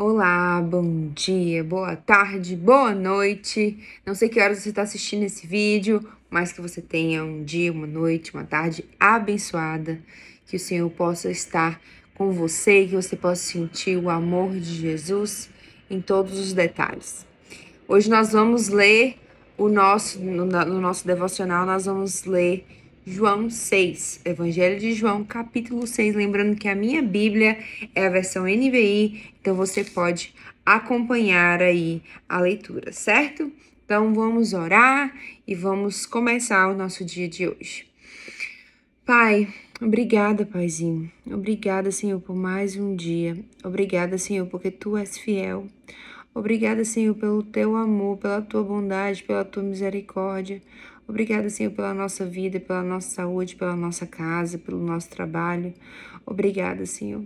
Olá, bom dia, boa tarde, boa noite. Não sei que horas você está assistindo esse vídeo, mas que você tenha um dia, uma noite, uma tarde abençoada. Que o Senhor possa estar com você e que você possa sentir o amor de Jesus em todos os detalhes. Hoje nós vamos ler o nosso, no nosso devocional, nós vamos ler João 6, Evangelho de João, capítulo 6. Lembrando que a minha Bíblia é a versão NVI, então você pode acompanhar aí a leitura, certo? Então vamos orar e vamos começar o nosso dia de hoje. Pai, obrigada, Paizinho. Obrigada, Senhor, por mais um dia. Obrigada, Senhor, porque tu és fiel. Obrigada, Senhor, pelo teu amor, pela tua bondade, pela tua misericórdia. Obrigada, Senhor, pela nossa vida, pela nossa saúde, pela nossa casa, pelo nosso trabalho. Obrigada, Senhor.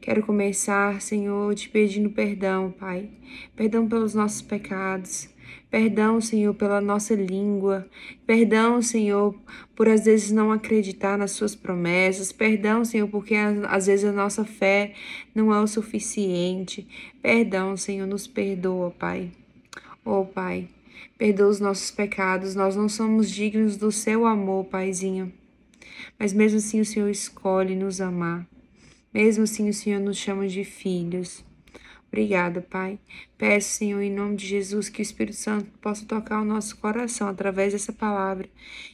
Quero começar, Senhor, te pedindo perdão, Pai. Perdão pelos nossos pecados. Perdão, Senhor, pela nossa língua. Perdão, Senhor, por às vezes não acreditar nas suas promessas. Perdão, Senhor, porque às vezes a nossa fé não é o suficiente. Perdão, Senhor, nos perdoa, Pai. Oh, Pai. Perdoa os nossos pecados, nós não somos dignos do seu amor, Paizinho. Mas mesmo assim o Senhor escolhe nos amar. Mesmo assim o Senhor nos chama de filhos. Obrigada, Pai. Peço, Senhor, em nome de Jesus, que o Espírito Santo possa tocar o nosso coração através dessa palavra.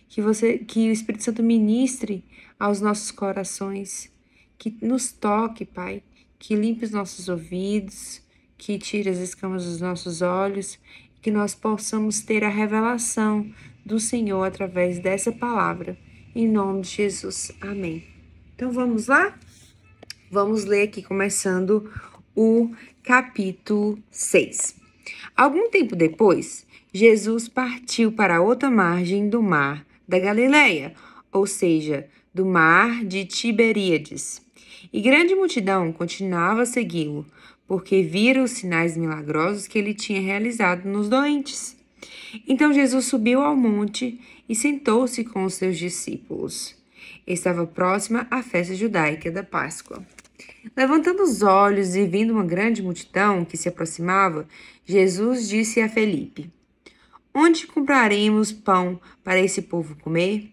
Que, você, que o Espírito Santo ministre aos nossos corações. Que nos toque, Pai. Que limpe os nossos ouvidos. Que tire as escamas dos nossos olhos que nós possamos ter a revelação do Senhor através dessa palavra. Em nome de Jesus. Amém. Então vamos lá? Vamos ler aqui, começando o capítulo 6. Algum tempo depois, Jesus partiu para outra margem do mar da Galileia, ou seja, do mar de Tiberíades. E grande multidão continuava a segui-lo, porque viram os sinais milagrosos que ele tinha realizado nos doentes. Então Jesus subiu ao monte e sentou-se com os seus discípulos. Estava próxima à festa judaica da Páscoa. Levantando os olhos e vendo uma grande multidão que se aproximava, Jesus disse a Felipe: Onde compraremos pão para esse povo comer?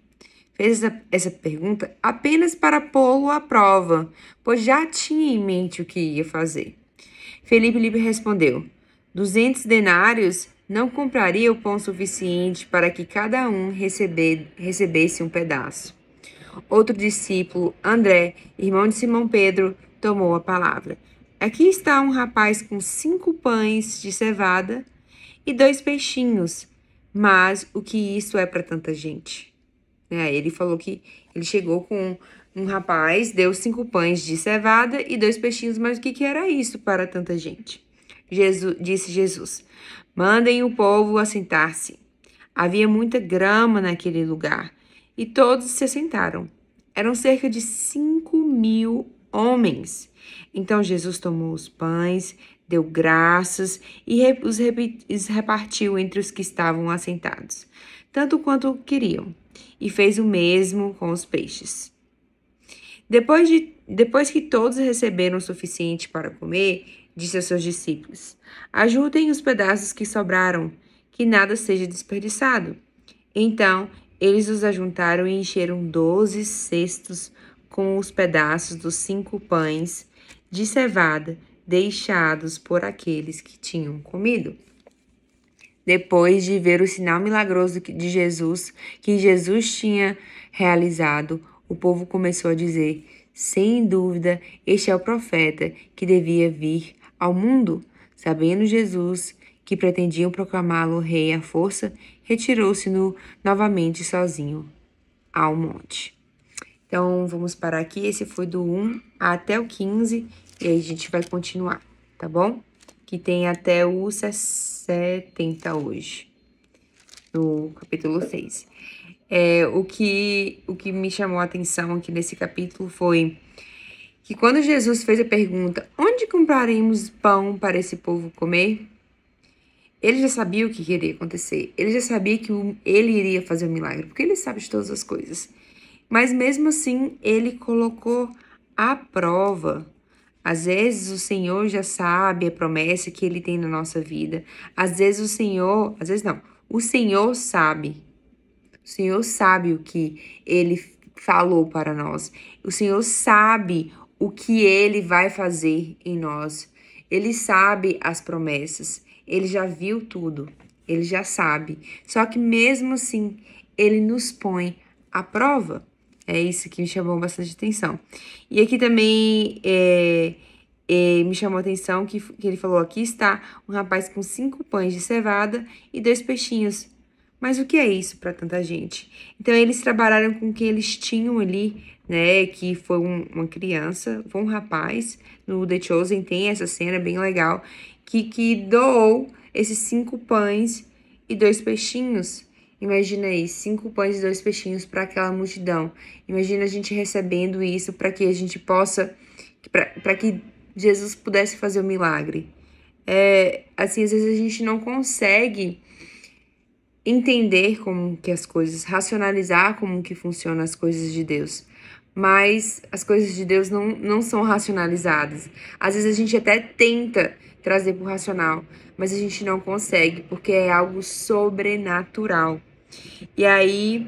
Fez essa pergunta apenas para pô-lo à prova, pois já tinha em mente o que ia fazer. Felipe lhe respondeu: Duzentos denários não compraria o pão suficiente para que cada um receber, recebesse um pedaço. Outro discípulo, André, irmão de Simão Pedro, tomou a palavra. Aqui está um rapaz com cinco pães de cevada e dois peixinhos. Mas o que isso é para tanta gente? É, ele falou que ele chegou com um rapaz deu cinco pães de cevada e dois peixinhos, mas o que, que era isso para tanta gente? Jesus, disse Jesus: Mandem o povo assentar-se. Havia muita grama naquele lugar e todos se assentaram. Eram cerca de cinco mil homens. Então Jesus tomou os pães, deu graças e os repartiu entre os que estavam assentados, tanto quanto queriam, e fez o mesmo com os peixes. Depois, de, depois que todos receberam o suficiente para comer, disse aos seus discípulos: Ajudem os pedaços que sobraram, que nada seja desperdiçado. Então eles os ajuntaram e encheram doze cestos com os pedaços dos cinco pães de cevada deixados por aqueles que tinham comido. Depois de ver o sinal milagroso de Jesus que Jesus tinha realizado, o povo começou a dizer: Sem dúvida, este é o profeta que devia vir ao mundo. Sabendo Jesus que pretendiam proclamá-lo rei à força, retirou-se novamente sozinho ao monte. Então vamos parar aqui. Esse foi do 1 até o 15 e aí a gente vai continuar, tá bom? Que tem até o 70 hoje, no capítulo 6. É, o, que, o que me chamou a atenção aqui nesse capítulo foi que quando Jesus fez a pergunta: onde compraremos pão para esse povo comer? Ele já sabia o que iria acontecer. Ele já sabia que ele iria fazer o um milagre, porque ele sabe de todas as coisas. Mas mesmo assim, ele colocou à prova. Às vezes o Senhor já sabe a promessa que ele tem na nossa vida. Às vezes o Senhor, às vezes não, o Senhor sabe o Senhor sabe o que ele falou para nós. O Senhor sabe o que ele vai fazer em nós. Ele sabe as promessas. Ele já viu tudo. Ele já sabe. Só que mesmo assim, ele nos põe à prova. É isso que me chamou bastante atenção. E aqui também é, é, me chamou atenção que, que ele falou: aqui está um rapaz com cinco pães de cevada e dois peixinhos. Mas o que é isso para tanta gente? Então eles trabalharam com o que eles tinham ali, né? Que foi um, uma criança, foi um rapaz. No The Chosen tem essa cena bem legal que, que doou esses cinco pães e dois peixinhos. Imagina aí, cinco pães e dois peixinhos para aquela multidão. Imagina a gente recebendo isso para que a gente possa, para que Jesus pudesse fazer o milagre. É, assim, às vezes a gente não consegue entender como que as coisas, racionalizar como que funcionam as coisas de Deus. Mas as coisas de Deus não, não são racionalizadas. Às vezes a gente até tenta trazer para o racional, mas a gente não consegue, porque é algo sobrenatural. E aí,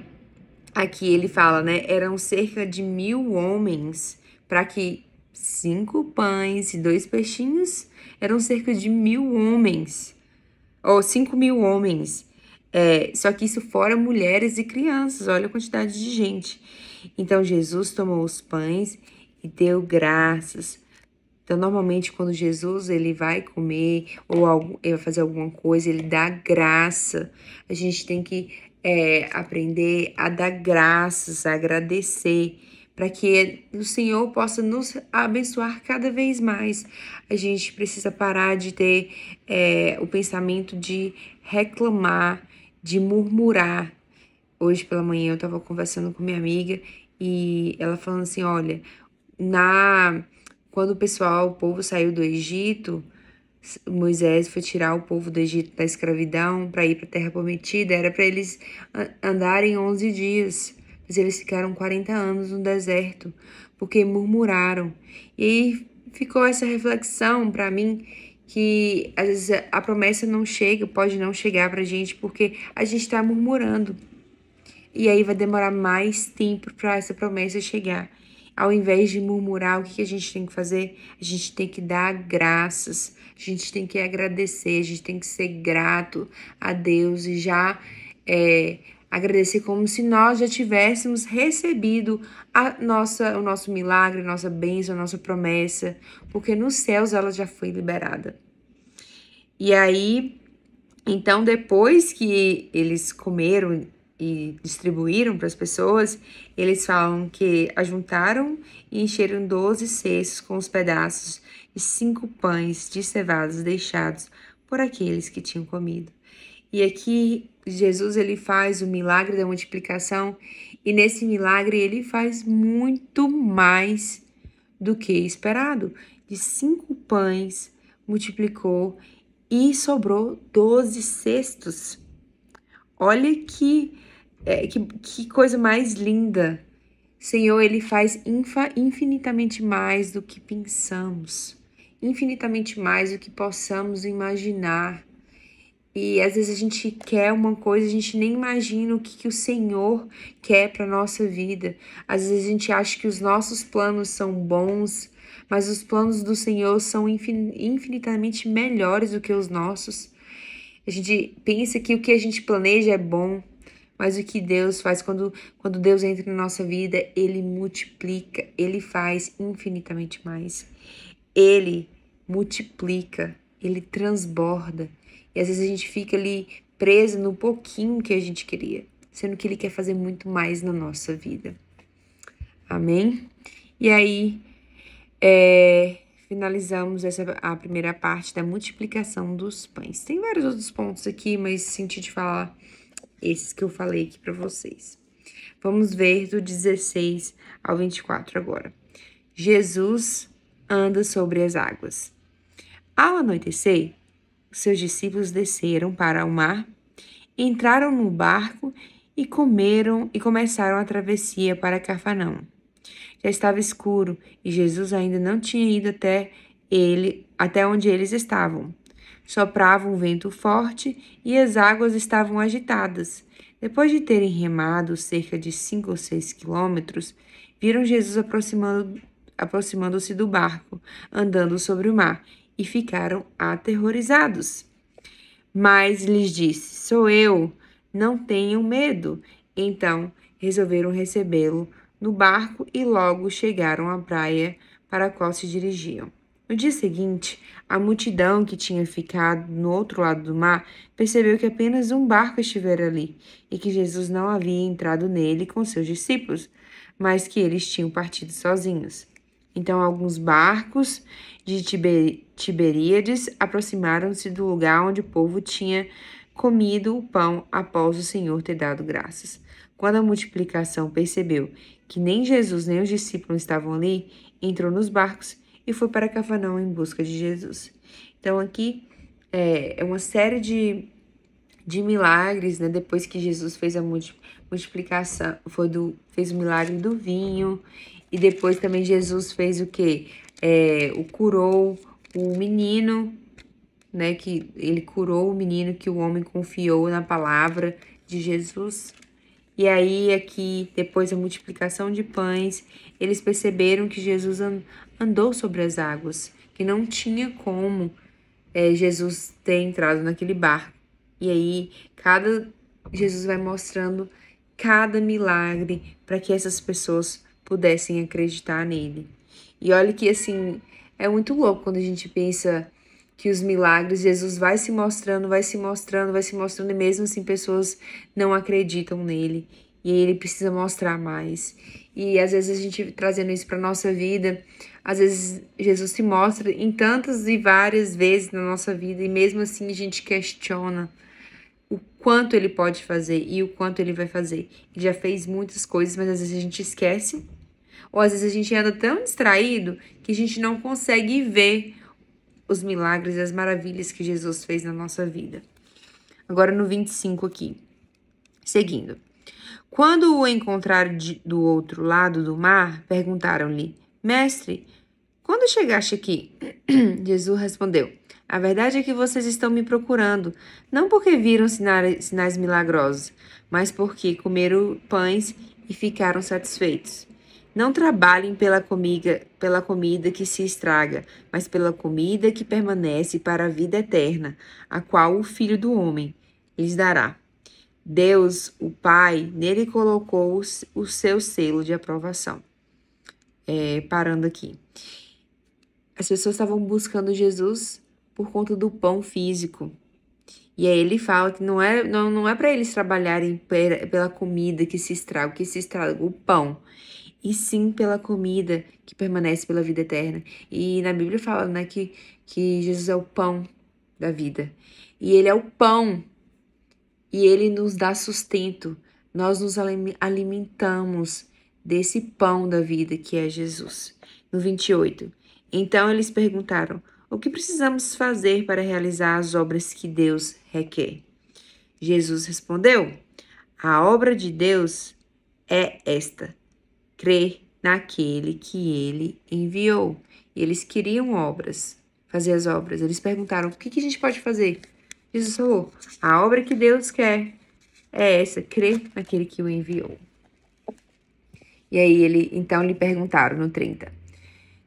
aqui ele fala, né? Eram cerca de mil homens para que cinco pães e dois peixinhos eram cerca de mil homens, ou cinco mil homens é, só que isso fora mulheres e crianças, olha a quantidade de gente. Então Jesus tomou os pães e deu graças. Então, normalmente, quando Jesus ele vai comer ou algo ele vai fazer alguma coisa, ele dá graça. A gente tem que é, aprender a dar graças, a agradecer, para que o Senhor possa nos abençoar cada vez mais. A gente precisa parar de ter é, o pensamento de reclamar, de murmurar. Hoje pela manhã eu estava conversando com minha amiga e ela falando assim, olha, na quando o pessoal, o povo saiu do Egito, Moisés foi tirar o povo do Egito da escravidão para ir para a terra prometida, era para eles andarem 11 dias, mas eles ficaram 40 anos no deserto, porque murmuraram. E aí ficou essa reflexão para mim que às vezes a promessa não chega, pode não chegar pra gente porque a gente está murmurando. E aí vai demorar mais tempo para essa promessa chegar. Ao invés de murmurar, o que a gente tem que fazer? A gente tem que dar graças, a gente tem que agradecer, a gente tem que ser grato a Deus e já é, Agradecer como se nós já tivéssemos recebido a nossa, o nosso milagre, a nossa bênção, a nossa promessa, porque nos céus ela já foi liberada. E aí, então, depois que eles comeram e distribuíram para as pessoas, eles falam que ajuntaram e encheram doze cestos com os pedaços e cinco pães de deixados por aqueles que tinham comido. E aqui Jesus ele faz o milagre da multiplicação e nesse milagre ele faz muito mais do que esperado. De cinco pães multiplicou e sobrou doze cestos. Olha que, é, que, que coisa mais linda. Senhor, ele faz infinitamente mais do que pensamos, infinitamente mais do que possamos imaginar. E às vezes a gente quer uma coisa, a gente nem imagina o que, que o Senhor quer para nossa vida. Às vezes a gente acha que os nossos planos são bons, mas os planos do Senhor são infinitamente melhores do que os nossos. A gente pensa que o que a gente planeja é bom, mas o que Deus faz quando, quando Deus entra na nossa vida, ele multiplica, ele faz infinitamente mais. Ele multiplica ele transborda. E às vezes a gente fica ali preso no pouquinho que a gente queria, sendo que ele quer fazer muito mais na nossa vida. Amém? E aí, é, finalizamos essa a primeira parte da multiplicação dos pães. Tem vários outros pontos aqui, mas senti de falar esses que eu falei aqui para vocês. Vamos ver do 16 ao 24 agora. Jesus anda sobre as águas. Ao anoitecer, seus discípulos desceram para o mar, entraram no barco e comeram e começaram a travessia para Cafarnaum. Já estava escuro e Jesus ainda não tinha ido até ele, até onde eles estavam. Soprava um vento forte e as águas estavam agitadas. Depois de terem remado cerca de cinco ou seis quilômetros, viram Jesus aproximando, aproximando-se do barco, andando sobre o mar, e ficaram aterrorizados. Mas lhes disse: Sou eu, não tenham medo. Então resolveram recebê-lo no barco e logo chegaram à praia para a qual se dirigiam. No dia seguinte, a multidão que tinha ficado no outro lado do mar percebeu que apenas um barco estivera ali e que Jesus não havia entrado nele com seus discípulos, mas que eles tinham partido sozinhos. Então, alguns barcos de Tiberíades aproximaram-se do lugar onde o povo tinha comido o pão após o Senhor ter dado graças. Quando a multiplicação percebeu que nem Jesus nem os discípulos estavam ali, entrou nos barcos e foi para Cafarnaum em busca de Jesus. Então aqui é, é uma série de, de milagres, né? Depois que Jesus fez a multiplicação, foi do, fez o milagre do vinho e depois também Jesus fez o que? é, o curou o menino, né? Que ele curou o menino que o homem confiou na palavra de Jesus. E aí, aqui, depois da multiplicação de pães, eles perceberam que Jesus andou sobre as águas, que não tinha como é, Jesus ter entrado naquele barco. E aí, cada Jesus vai mostrando cada milagre para que essas pessoas pudessem acreditar nele. E olha que assim, é muito louco quando a gente pensa que os milagres, Jesus vai se mostrando, vai se mostrando, vai se mostrando, e mesmo assim pessoas não acreditam nele. E ele precisa mostrar mais. E às vezes a gente trazendo isso para nossa vida, às vezes Jesus se mostra em tantas e várias vezes na nossa vida e mesmo assim a gente questiona o quanto ele pode fazer e o quanto ele vai fazer. Ele já fez muitas coisas, mas às vezes a gente esquece ou às vezes a gente anda tão distraído que a gente não consegue ver os milagres e as maravilhas que Jesus fez na nossa vida. Agora no 25 aqui. Seguindo. Quando o encontraram de, do outro lado do mar, perguntaram-lhe: Mestre, quando chegaste aqui? Jesus respondeu: A verdade é que vocês estão me procurando, não porque viram sinais, sinais milagrosos, mas porque comeram pães e ficaram satisfeitos. Não trabalhem pela comida, pela comida que se estraga, mas pela comida que permanece para a vida eterna, a qual o Filho do Homem lhes dará. Deus, o Pai, nele colocou o seu selo de aprovação. É, parando aqui. As pessoas estavam buscando Jesus por conta do pão físico, e aí ele fala que não é, não, não é para eles trabalharem pela comida que se estraga, que se estraga o pão e sim pela comida que permanece pela vida eterna. E na Bíblia fala né, que, que Jesus é o pão da vida. E ele é o pão e ele nos dá sustento. Nós nos alimentamos desse pão da vida que é Jesus. No 28. Então eles perguntaram: o que precisamos fazer para realizar as obras que Deus requer? Jesus respondeu: A obra de Deus é esta, crer naquele que ele enviou. E eles queriam obras, fazer as obras. Eles perguntaram: o que, que a gente pode fazer? Jesus falou: a obra que Deus quer é essa, crer naquele que o enviou. E aí ele então lhe perguntaram no 30.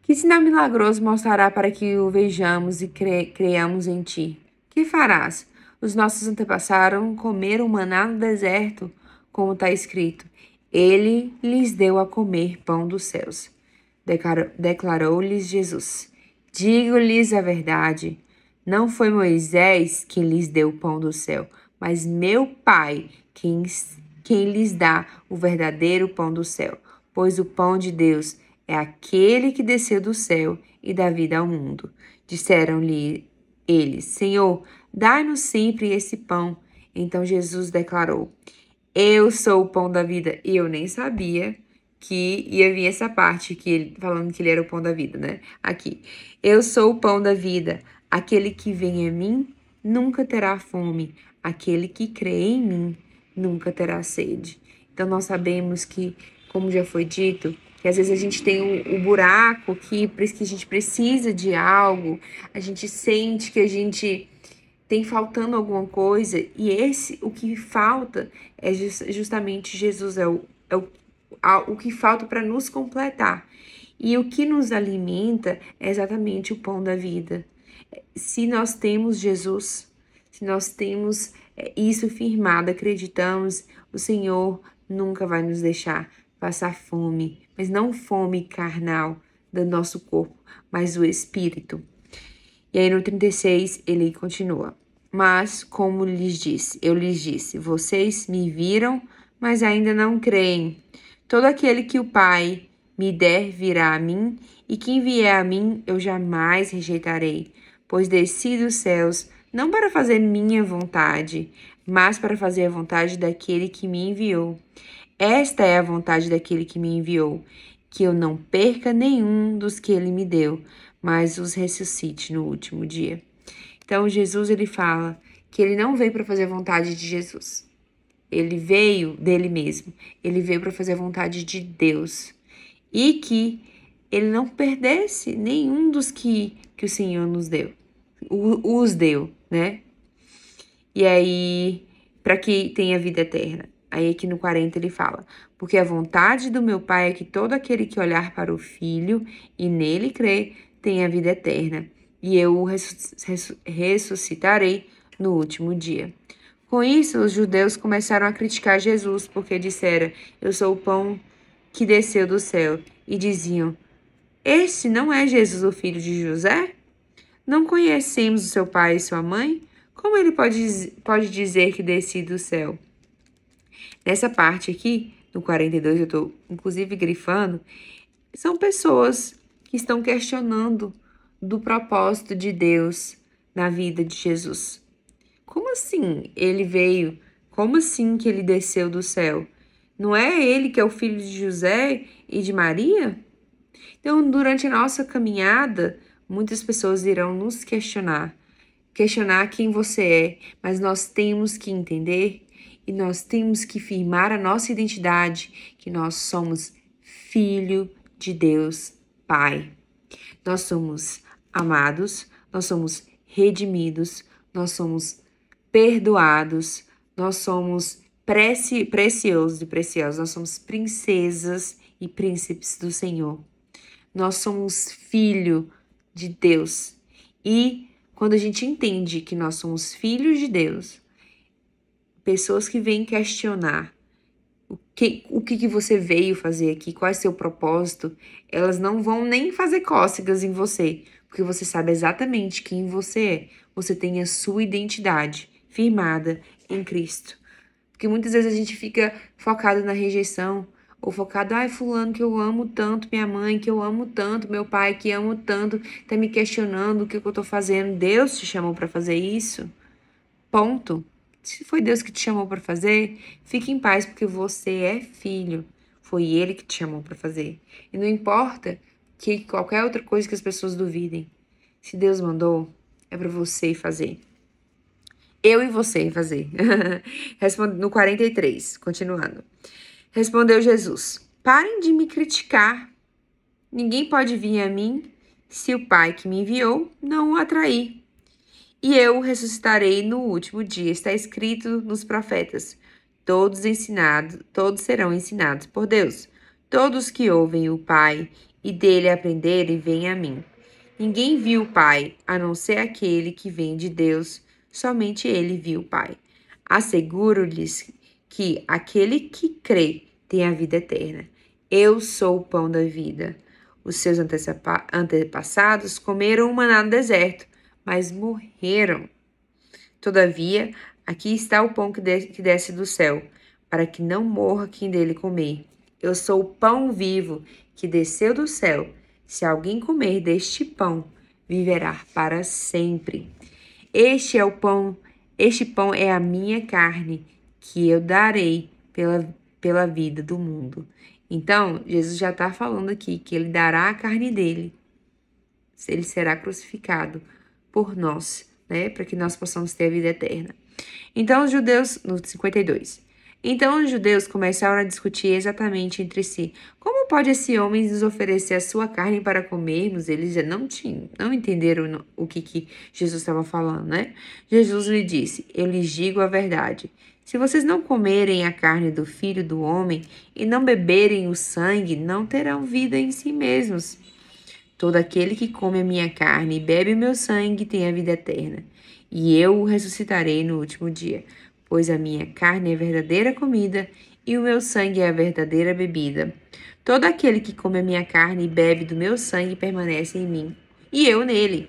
Que sinal milagroso mostrará para que o vejamos e cre creamos em ti? Que farás? Os nossos antepassaram comeram maná no deserto, como está escrito. Ele lhes deu a comer pão dos céus. Declarou-lhes Jesus: Digo-lhes a verdade, não foi Moisés quem lhes deu o pão do céu, mas meu Pai quem, quem lhes dá o verdadeiro pão do céu. Pois o pão de Deus é aquele que desceu do céu e dá vida ao mundo. Disseram-lhe eles: Senhor, dai-nos sempre esse pão. Então Jesus declarou: eu sou o pão da vida. E eu nem sabia que ia vir essa parte que ele, falando que ele era o pão da vida, né? Aqui. Eu sou o pão da vida. Aquele que vem a mim nunca terá fome. Aquele que crê em mim nunca terá sede. Então nós sabemos que, como já foi dito, que às vezes a gente tem o um, um buraco que, que a gente precisa de algo, a gente sente que a gente tem faltando alguma coisa, e esse, o que falta é justamente Jesus, é o, é o, a, o que falta para nos completar. E o que nos alimenta é exatamente o pão da vida. Se nós temos Jesus, se nós temos é, isso firmado, acreditamos, o Senhor nunca vai nos deixar passar fome, mas não fome carnal do nosso corpo, mas o espírito. E aí no 36 ele continua: mas, como lhes disse, eu lhes disse: vocês me viram, mas ainda não creem. Todo aquele que o Pai me der virá a mim, e quem vier a mim eu jamais rejeitarei, pois desci dos céus não para fazer minha vontade, mas para fazer a vontade daquele que me enviou. Esta é a vontade daquele que me enviou, que eu não perca nenhum dos que ele me deu, mas os ressuscite no último dia. Então Jesus ele fala que ele não veio para fazer a vontade de Jesus. Ele veio dele mesmo. Ele veio para fazer a vontade de Deus. E que ele não perdesse nenhum dos que, que o Senhor nos deu. os deu, né? E aí, para que tenha vida eterna. Aí aqui no 40 ele fala: Porque a vontade do meu Pai é que todo aquele que olhar para o Filho e nele crer tenha vida eterna e eu ressuscitarei no último dia. Com isso, os judeus começaram a criticar Jesus, porque dissera: Eu sou o pão que desceu do céu. E diziam: Esse não é Jesus, o filho de José? Não conhecemos o seu pai e sua mãe? Como ele pode, pode dizer que desci do céu? Nessa parte aqui, no 42, eu estou inclusive grifando, são pessoas que estão questionando do propósito de Deus na vida de Jesus. Como assim ele veio? Como assim que ele desceu do céu? Não é ele que é o filho de José e de Maria? Então, durante a nossa caminhada, muitas pessoas irão nos questionar, questionar quem você é, mas nós temos que entender e nós temos que firmar a nossa identidade que nós somos filho de Deus Pai. Nós somos amados, nós somos redimidos, nós somos perdoados, nós somos preci preciosos e preciosos, nós somos princesas e príncipes do Senhor. Nós somos filho de Deus. E quando a gente entende que nós somos filhos de Deus, pessoas que vêm questionar o que, o que, que você veio fazer aqui, qual é seu propósito, elas não vão nem fazer cócegas em você, porque você sabe exatamente quem você é. Você tem a sua identidade firmada em Cristo. Porque muitas vezes a gente fica focado na rejeição, ou focado, ai, fulano que eu amo tanto, minha mãe que eu amo tanto, meu pai que amo tanto, tá me questionando o que, que eu tô fazendo. Deus te chamou para fazer isso. Ponto. Se foi Deus que te chamou para fazer, fique em paz porque você é filho. Foi ele que te chamou para fazer. E não importa que qualquer outra coisa que as pessoas duvidem. Se Deus mandou, é para você fazer. Eu e você fazer. no 43, continuando. Respondeu Jesus: Parem de me criticar. Ninguém pode vir a mim se o Pai que me enviou não o atrair. E eu o ressuscitarei no último dia. Está escrito nos profetas: Todos ensinados, todos serão ensinados por Deus. Todos que ouvem o Pai e dele aprenderem, vem a mim. Ninguém viu o Pai, a não ser aquele que vem de Deus, somente ele viu o Pai. Asseguro-lhes que aquele que crê tem a vida eterna. Eu sou o pão da vida. Os seus antepassados comeram o maná no deserto, mas morreram. Todavia, aqui está o pão que desce do céu, para que não morra quem dele comer. Eu sou o pão vivo que desceu do céu. Se alguém comer deste pão, viverá para sempre. Este é o pão, este pão é a minha carne, que eu darei pela, pela vida do mundo. Então, Jesus já está falando aqui que ele dará a carne dele. Ele será crucificado por nós, né? Para que nós possamos ter a vida eterna. Então, os judeus, no 52, então os judeus começaram a discutir exatamente entre si: como pode esse homem nos oferecer a sua carne para comermos? Eles já não, tinham, não entenderam o que, que Jesus estava falando, né? Jesus lhe disse: Eu lhes digo a verdade. Se vocês não comerem a carne do filho do homem e não beberem o sangue, não terão vida em si mesmos. Todo aquele que come a minha carne e bebe o meu sangue tem a vida eterna, e eu o ressuscitarei no último dia pois a minha carne é verdadeira comida e o meu sangue é a verdadeira bebida. Todo aquele que come a minha carne e bebe do meu sangue permanece em mim, e eu nele.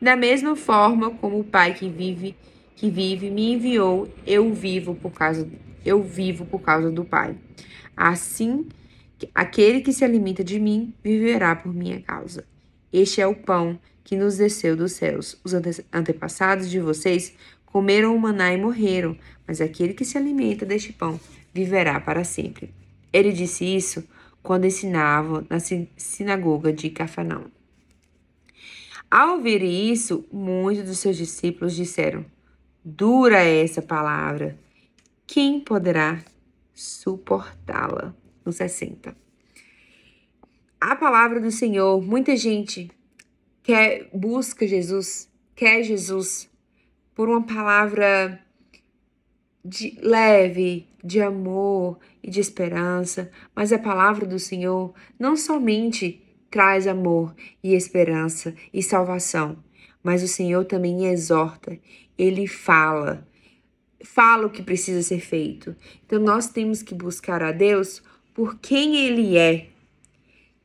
Da mesma forma como o Pai que vive, que vive me enviou, eu vivo por causa eu vivo por causa do Pai. Assim, aquele que se alimenta de mim viverá por minha causa. Este é o pão que nos desceu dos céus. Os antepassados de vocês Comeram o maná e morreram, mas aquele que se alimenta deste pão viverá para sempre. Ele disse isso quando ensinava na sinagoga de Cafarnaum. Ao ouvir isso, muitos dos seus discípulos disseram: Dura é essa palavra, quem poderá suportá-la? No 60. A palavra do Senhor, muita gente quer busca Jesus, quer Jesus, por uma palavra de leve, de amor e de esperança, mas a palavra do Senhor não somente traz amor e esperança e salvação, mas o Senhor também exorta, ele fala, fala o que precisa ser feito. Então nós temos que buscar a Deus por quem ele é,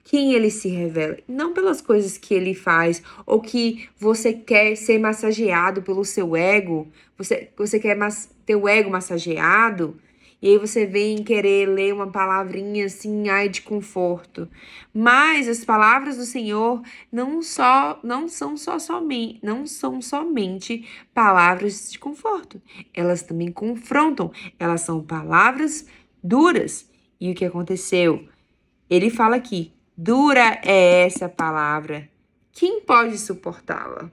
quem ele se revela, não pelas coisas que ele faz ou que você quer ser massageado pelo seu ego, você, você quer ter o ego massageado. E aí você vem querer ler uma palavrinha assim, ai de conforto. Mas as palavras do Senhor não só não são só somente, não são somente palavras de conforto. Elas também confrontam, elas são palavras duras. E o que aconteceu? Ele fala aqui: Dura é essa palavra. Quem pode suportá-la?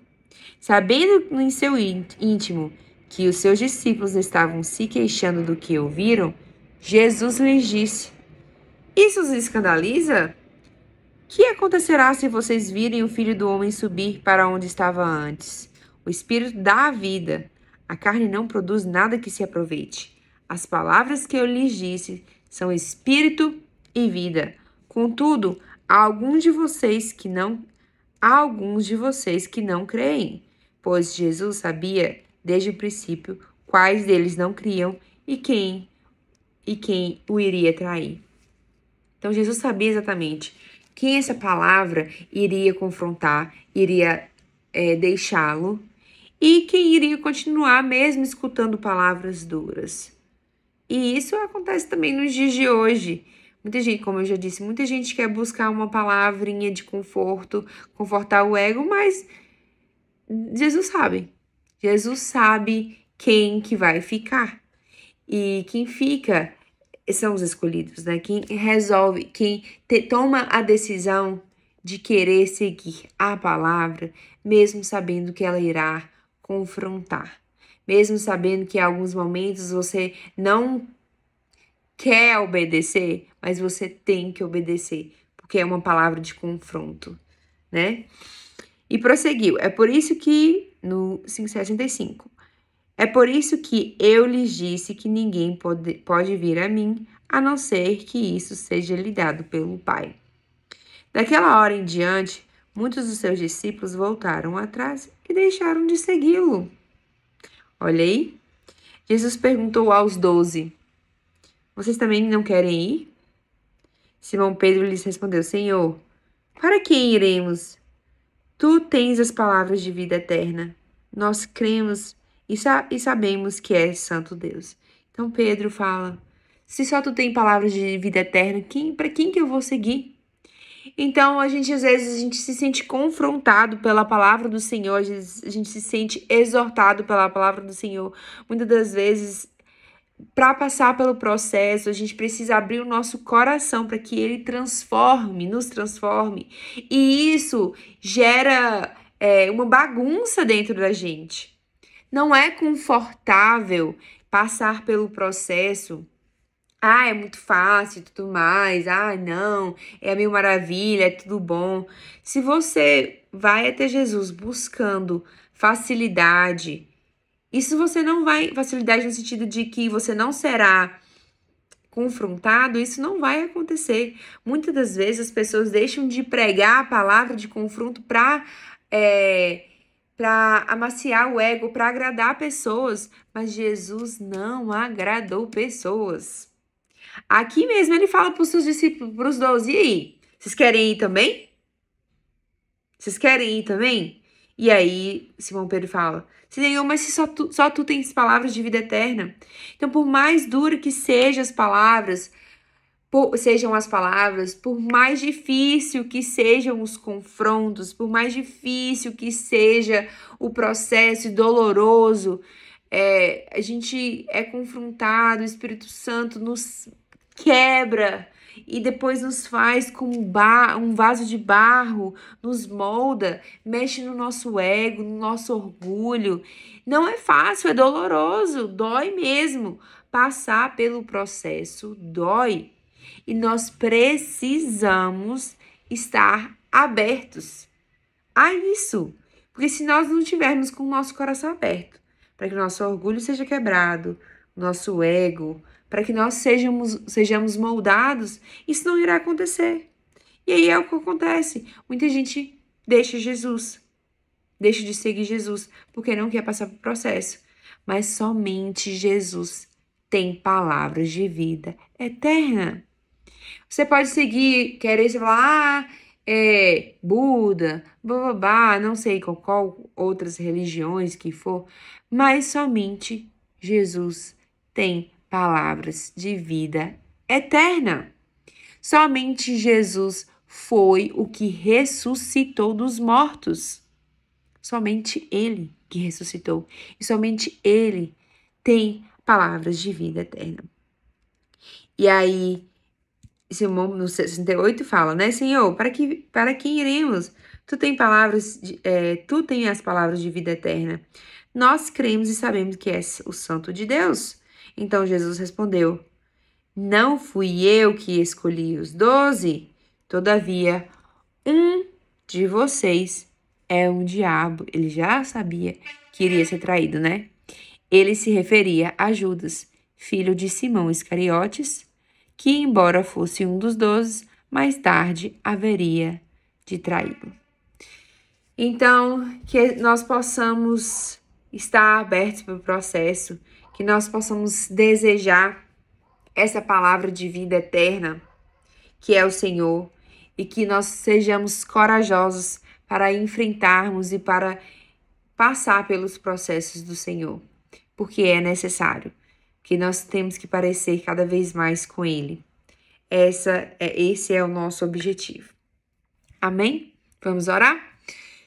Sabendo em seu íntimo que os seus discípulos estavam se queixando do que ouviram, Jesus lhes disse: Isso os escandaliza? Que acontecerá se vocês virem o filho do homem subir para onde estava antes? O espírito dá a vida, a carne não produz nada que se aproveite. As palavras que eu lhes disse são espírito e vida. Contudo, Há alguns de vocês que não há alguns de vocês que não creem, pois Jesus sabia desde o princípio quais deles não criam e quem e quem o iria trair. Então Jesus sabia exatamente quem essa palavra iria confrontar, iria é, deixá-lo e quem iria continuar mesmo escutando palavras duras. E isso acontece também nos dias de hoje. Muita gente, como eu já disse, muita gente quer buscar uma palavrinha de conforto, confortar o ego, mas Jesus sabe. Jesus sabe quem que vai ficar. E quem fica são os escolhidos, né? Quem resolve, quem te, toma a decisão de querer seguir a palavra, mesmo sabendo que ela irá confrontar. Mesmo sabendo que em alguns momentos você não quer obedecer, mas você tem que obedecer, porque é uma palavra de confronto, né? E prosseguiu: É por isso que, no 565 é por isso que eu lhes disse que ninguém pode, pode vir a mim, a não ser que isso seja lhe dado pelo Pai. Daquela hora em diante, muitos dos seus discípulos voltaram atrás e deixaram de segui-lo. Olha aí. Jesus perguntou aos doze: vocês também não querem ir? Simão Pedro lhes respondeu: Senhor, para quem iremos? Tu tens as palavras de vida eterna. Nós cremos e, sa e sabemos que és santo Deus. Então Pedro fala: Se só tu tem palavras de vida eterna, quem, para quem que eu vou seguir? Então, a gente às vezes a gente se sente confrontado pela palavra do Senhor, a gente se sente exortado pela palavra do Senhor. Muitas das vezes para passar pelo processo, a gente precisa abrir o nosso coração para que ele transforme, nos transforme. E isso gera é, uma bagunça dentro da gente. Não é confortável passar pelo processo. Ah, é muito fácil e tudo mais. Ah, não, é a minha maravilha, é tudo bom. Se você vai até Jesus buscando facilidade, isso você não vai. Facilidade no sentido de que você não será confrontado, isso não vai acontecer. Muitas das vezes as pessoas deixam de pregar a palavra de confronto para. É, para amaciar o ego, para agradar pessoas, mas Jesus não agradou pessoas. Aqui mesmo ele fala para os seus discípulos, para os doze, e aí? Vocês querem ir também? Vocês querem ir também? E aí Simão Pedro fala: Senhor, mas se só tu, só tu tens palavras de vida eterna. Então, por mais duro que sejam as palavras, por, sejam as palavras, por mais difícil que sejam os confrontos, por mais difícil que seja o processo doloroso, é, a gente é confrontado, o Espírito Santo nos quebra e depois nos faz com um vaso de barro, nos molda, mexe no nosso ego, no nosso orgulho. Não é fácil, é doloroso, dói mesmo. Passar pelo processo dói. E nós precisamos estar abertos a isso. Porque se nós não tivermos com o nosso coração aberto, para que o nosso orgulho seja quebrado, nosso ego, para que nós sejamos, sejamos moldados, isso não irá acontecer. E aí é o que acontece. Muita gente deixa Jesus, deixa de seguir Jesus, porque não quer passar por processo. Mas somente Jesus tem palavras de vida eterna. Você pode seguir, querer falar, ah, é, Buda, blá, não sei qual, qual outras religiões que for, mas somente Jesus tem palavras de vida eterna. Somente Jesus foi o que ressuscitou dos mortos. Somente Ele que ressuscitou. E somente Ele tem palavras de vida eterna. E aí, Simão no 68 fala, né, Senhor, para que, para quem iremos? Tu tem palavras, de, é, tu tem as palavras de vida eterna. Nós cremos e sabemos que és o Santo de Deus. Então Jesus respondeu: Não fui eu que escolhi os doze, todavia, um de vocês é um diabo. Ele já sabia que iria ser traído, né? Ele se referia a Judas, filho de Simão Iscariotes, que, embora fosse um dos doze, mais tarde haveria de traí-lo. Então, que nós possamos estar abertos para o processo, que nós possamos desejar essa palavra de vida eterna, que é o Senhor, e que nós sejamos corajosos para enfrentarmos e para passar pelos processos do Senhor, porque é necessário, que nós temos que parecer cada vez mais com Ele. Essa é, esse é o nosso objetivo. Amém? Vamos orar?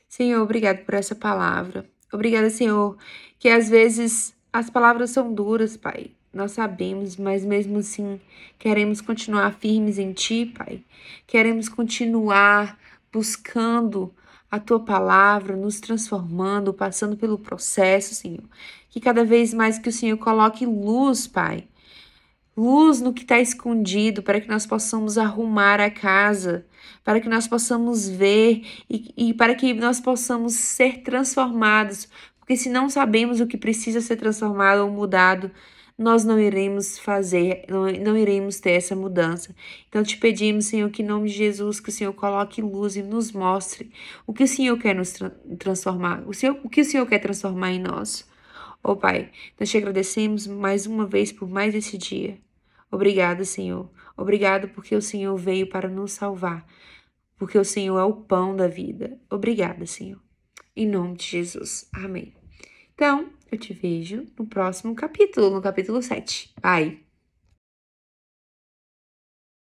Senhor, obrigado por essa palavra. Obrigada, Senhor, que às vezes as palavras são duras, Pai. Nós sabemos, mas mesmo assim, queremos continuar firmes em Ti, Pai. Queremos continuar buscando a Tua palavra, nos transformando, passando pelo processo, Senhor. Que cada vez mais que o Senhor coloque luz, Pai. Luz no que está escondido, para que nós possamos arrumar a casa, para que nós possamos ver e, e para que nós possamos ser transformados porque se não sabemos o que precisa ser transformado ou mudado, nós não iremos fazer, não, não iremos ter essa mudança. Então te pedimos, Senhor, que em nome de Jesus, que o Senhor coloque luz e nos mostre o que o Senhor quer nos tra transformar, o, Senhor, o que o Senhor quer transformar em nós. Ó oh, Pai, nós te agradecemos mais uma vez por mais esse dia. Obrigada, Senhor. Obrigado porque o Senhor veio para nos salvar, porque o Senhor é o pão da vida. Obrigada, Senhor. Em nome de Jesus. Amém. Então, eu te vejo no próximo capítulo, no capítulo 7. Bye!